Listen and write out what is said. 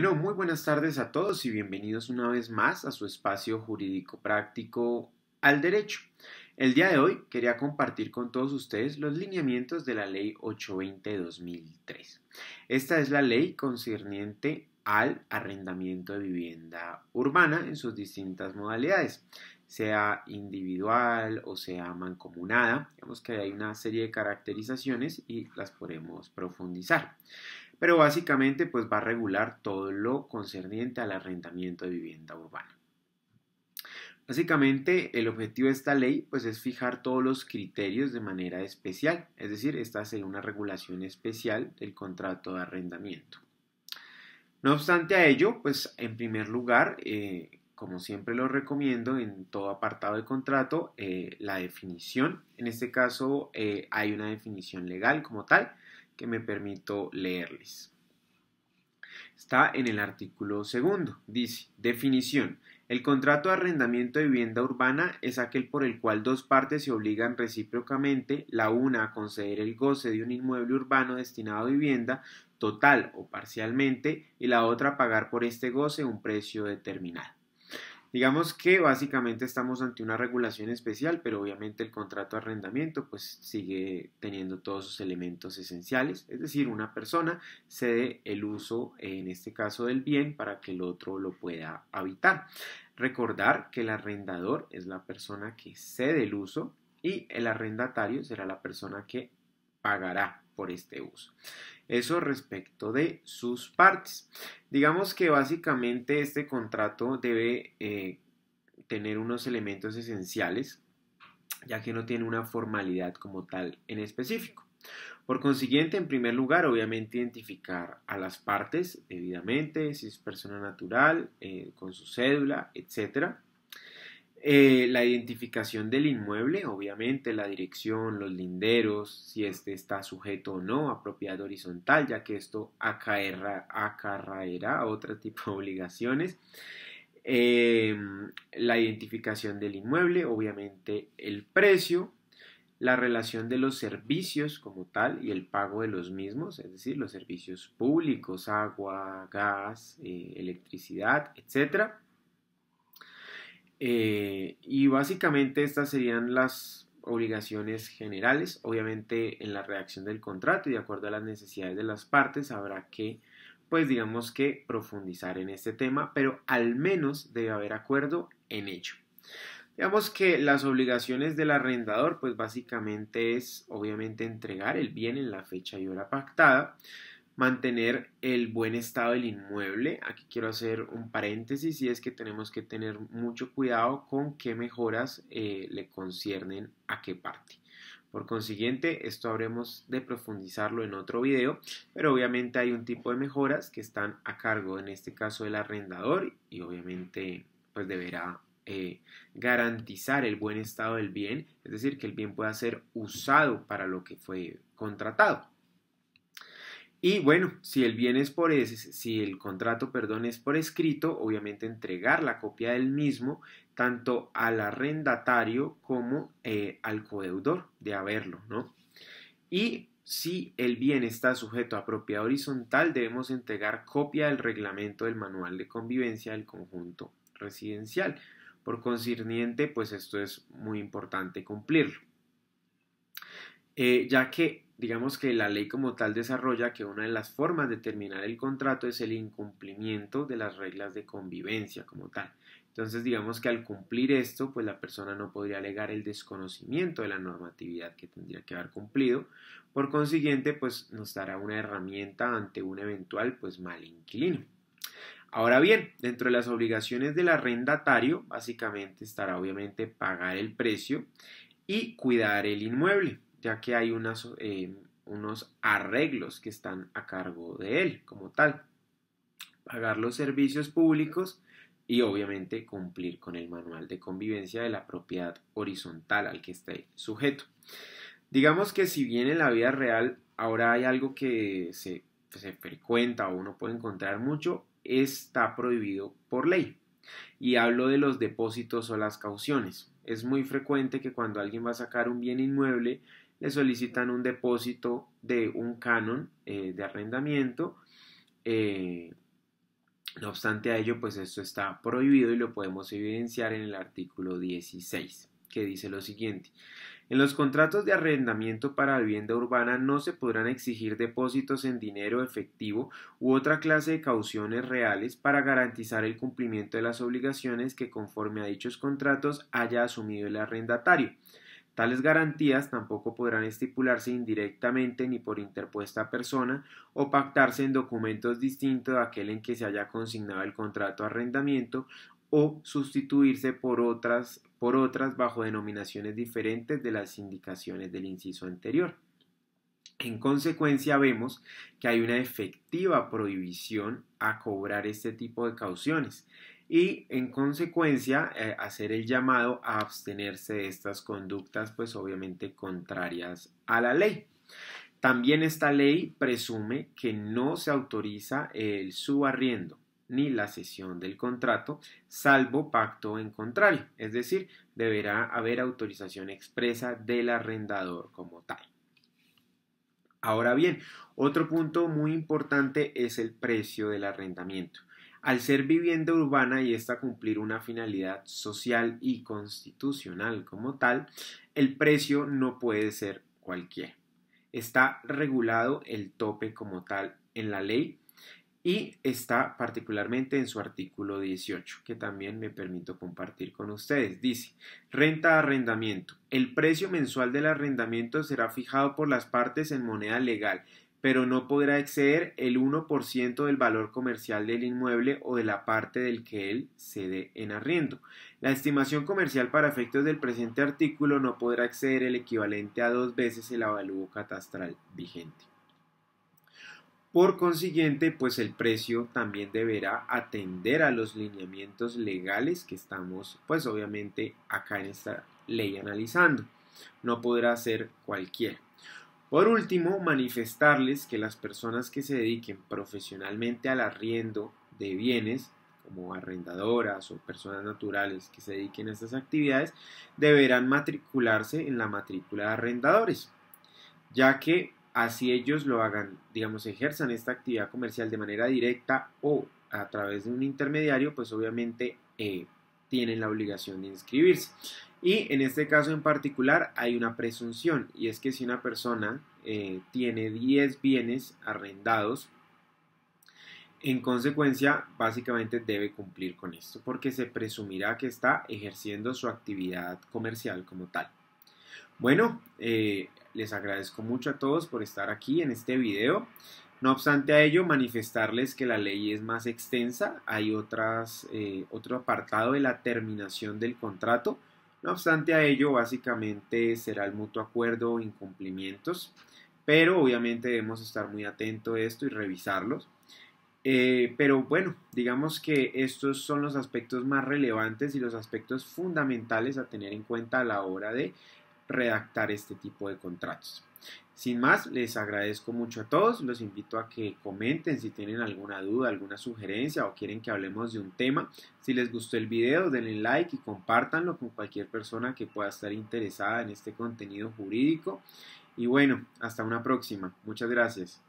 Bueno, muy buenas tardes a todos y bienvenidos una vez más a su espacio jurídico práctico al derecho. El día de hoy quería compartir con todos ustedes los lineamientos de la Ley 820-2003. Esta es la ley concerniente al arrendamiento de vivienda urbana en sus distintas modalidades, sea individual o sea mancomunada. Vemos que hay una serie de caracterizaciones y las podemos profundizar pero básicamente pues va a regular todo lo concerniente al arrendamiento de vivienda urbana. Básicamente el objetivo de esta ley pues es fijar todos los criterios de manera especial, es decir, esta sería una regulación especial del contrato de arrendamiento. No obstante a ello, pues en primer lugar, eh, como siempre lo recomiendo en todo apartado de contrato, eh, la definición, en este caso eh, hay una definición legal como tal, que me permito leerles. Está en el artículo segundo. Dice, definición. El contrato de arrendamiento de vivienda urbana es aquel por el cual dos partes se obligan recíprocamente, la una a conceder el goce de un inmueble urbano destinado a vivienda, total o parcialmente, y la otra a pagar por este goce un precio determinado. Digamos que básicamente estamos ante una regulación especial, pero obviamente el contrato de arrendamiento pues sigue teniendo todos sus elementos esenciales, es decir, una persona cede el uso, en este caso del bien, para que el otro lo pueda habitar. Recordar que el arrendador es la persona que cede el uso y el arrendatario será la persona que pagará por este uso. Eso respecto de sus partes. Digamos que básicamente este contrato debe eh, tener unos elementos esenciales, ya que no tiene una formalidad como tal en específico. Por consiguiente, en primer lugar, obviamente identificar a las partes debidamente, si es persona natural, eh, con su cédula, etcétera. Eh, la identificación del inmueble, obviamente, la dirección, los linderos, si este está sujeto o no a propiedad horizontal, ya que esto acarraera acarraerá a otro tipo de obligaciones. Em, la identificación del inmueble, obviamente, el precio, la relación de los servicios como tal y el pago de los mismos, es decir, los servicios públicos, agua, gas, eh, electricidad, etc., eh, y básicamente estas serían las obligaciones generales. Obviamente en la redacción del contrato y de acuerdo a las necesidades de las partes habrá que, pues digamos que profundizar en este tema, pero al menos debe haber acuerdo en ello. Digamos que las obligaciones del arrendador, pues básicamente es obviamente entregar el bien en la fecha y hora pactada mantener el buen estado del inmueble. Aquí quiero hacer un paréntesis y es que tenemos que tener mucho cuidado con qué mejoras eh, le conciernen a qué parte. Por consiguiente, esto habremos de profundizarlo en otro video, pero obviamente hay un tipo de mejoras que están a cargo, en este caso, del arrendador y obviamente pues deberá eh, garantizar el buen estado del bien, es decir, que el bien pueda ser usado para lo que fue contratado. Y bueno, si el bien es por ese, si el contrato, perdón, es por escrito, obviamente entregar la copia del mismo tanto al arrendatario como eh, al codeudor de haberlo, ¿no? Y si el bien está sujeto a propiedad horizontal, debemos entregar copia del reglamento del manual de convivencia del conjunto residencial. Por consiguiente, pues esto es muy importante cumplirlo. Eh, ya que digamos que la ley como tal desarrolla que una de las formas de terminar el contrato es el incumplimiento de las reglas de convivencia como tal. Entonces digamos que al cumplir esto, pues la persona no podría alegar el desconocimiento de la normatividad que tendría que haber cumplido. Por consiguiente, pues nos dará una herramienta ante un eventual pues mal inquilino. Ahora bien, dentro de las obligaciones del arrendatario, básicamente estará obviamente pagar el precio y cuidar el inmueble ya que hay eh, unos arreglos que están a cargo de él como tal. Pagar los servicios públicos y obviamente cumplir con el manual de convivencia de la propiedad horizontal al que está sujeto. Digamos que si bien en la vida real ahora hay algo que se, se frecuenta o uno puede encontrar mucho, está prohibido por ley. Y hablo de los depósitos o las cauciones. Es muy frecuente que cuando alguien va a sacar un bien inmueble le solicitan un depósito de un canon eh, de arrendamiento. Eh, no obstante a ello, pues esto está prohibido y lo podemos evidenciar en el artículo 16, que dice lo siguiente. En los contratos de arrendamiento para vivienda urbana no se podrán exigir depósitos en dinero efectivo u otra clase de cauciones reales para garantizar el cumplimiento de las obligaciones que conforme a dichos contratos haya asumido el arrendatario. Tales garantías tampoco podrán estipularse indirectamente ni por interpuesta persona o pactarse en documentos distintos de aquel en que se haya consignado el contrato de arrendamiento o sustituirse por otras, por otras bajo denominaciones diferentes de las indicaciones del inciso anterior. En consecuencia, vemos que hay una efectiva prohibición a cobrar este tipo de cauciones y, en consecuencia, eh, hacer el llamado a abstenerse de estas conductas, pues obviamente contrarias a la ley. También esta ley presume que no se autoriza el subarriendo ni la cesión del contrato, salvo pacto en contrario, es decir, deberá haber autorización expresa del arrendador como tal. Ahora bien, otro punto muy importante es el precio del arrendamiento. Al ser vivienda urbana y esta cumplir una finalidad social y constitucional como tal, el precio no puede ser cualquier. Está regulado el tope como tal en la ley y está particularmente en su artículo 18, que también me permito compartir con ustedes. Dice, renta arrendamiento. El precio mensual del arrendamiento será fijado por las partes en moneda legal, pero no podrá exceder el 1% del valor comercial del inmueble o de la parte del que él cede en arriendo. La estimación comercial para efectos del presente artículo no podrá exceder el equivalente a dos veces el avalúo catastral vigente. Por consiguiente, pues el precio también deberá atender a los lineamientos legales que estamos, pues obviamente, acá en esta ley analizando. No podrá ser cualquiera. Por último, manifestarles que las personas que se dediquen profesionalmente al arriendo de bienes, como arrendadoras o personas naturales que se dediquen a estas actividades, deberán matricularse en la matrícula de arrendadores, ya que así ellos lo hagan, digamos, ejerzan esta actividad comercial de manera directa o a través de un intermediario, pues obviamente eh, tienen la obligación de inscribirse. Y en este caso en particular hay una presunción, y es que si una persona eh, tiene 10 bienes arrendados, en consecuencia, básicamente debe cumplir con esto, porque se presumirá que está ejerciendo su actividad comercial como tal. Bueno, eh, les agradezco mucho a todos por estar aquí en este video. No obstante a ello, manifestarles que la ley es más extensa. Hay otras, eh, otro apartado de la terminación del contrato. No obstante a ello, básicamente será el mutuo acuerdo o incumplimientos. Pero obviamente debemos estar muy atentos a esto y revisarlos. Eh, pero bueno, digamos que estos son los aspectos más relevantes y los aspectos fundamentales a tener en cuenta a la hora de redactar este tipo de contratos. Sin más, les agradezco mucho a todos, los invito a que comenten si tienen alguna duda, alguna sugerencia o quieren que hablemos de un tema. Si les gustó el video, denle like y compártanlo con cualquier persona que pueda estar interesada en este contenido jurídico. Y bueno, hasta una próxima. Muchas gracias.